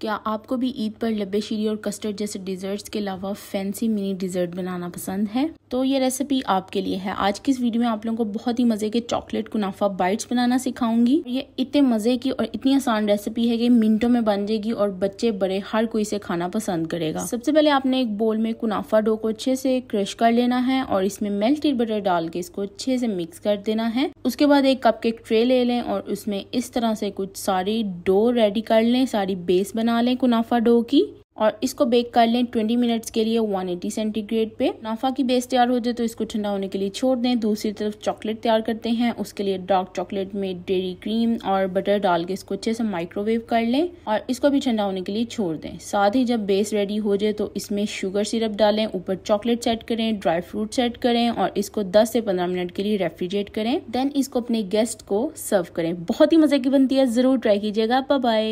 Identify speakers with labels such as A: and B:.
A: क्या आपको भी ईद पर लब्बे शीरी और कस्टर्ड जैसे डिजर्ट्स के अलावा फैंसी मिनी डिजर्ट बनाना पसंद है तो ये रेसिपी आपके लिए है आज की इस वीडियो में आप लोगों को बहुत ही मज़े के चॉकलेट कुनाफा बाइट्स बनाना सिखाऊंगी ये इतने मज़े की और इतनी आसान रेसिपी है कि मिनटों में बन जाएगी और बच्चे बड़े हर कोई इसे खाना पसंद करेगा सबसे पहले आपने एक बोल में कुनाफा डो को अच्छे से क्रश कर लेना है और इसमें मेल्टेड बटर डाल के इसको अच्छे से मिक्स कर देना है उसके बाद एक कप के ट्रे ले लें और उसमें इस तरह से कुछ सारी डो रेडी कर लें सारी बेस बना बना लें कुनाफा डो की और इसको बेक कर लें 20 मिनट्स के लिए 180 सेंटीग्रेड पे नाफा की बेस तैयार हो जाए तो इसको ठंडा होने के लिए छोड़ दें दूसरी तरफ चॉकलेट तैयार करते हैं उसके लिए डार्क चॉकलेट में डेरी क्रीम और बटर डाल के इसको अच्छे से माइक्रोवेव कर लें और इसको भी ठंडा होने के लिए छोड़ दें साथ ही जब बेस रेडी हो जाए तो इसमें शुगर सिरप डालें ऊपर चॉकलेट सेट करें ड्राई फ्रूट सेट करें और इसको दस से पंद्रह मिनट के लिए रेफ्रिजरेट करें देन इसको अपने गेस्ट को सर्व करें बहुत ही मजे की बनती है जरूर ट्राई कीजिएगा बाय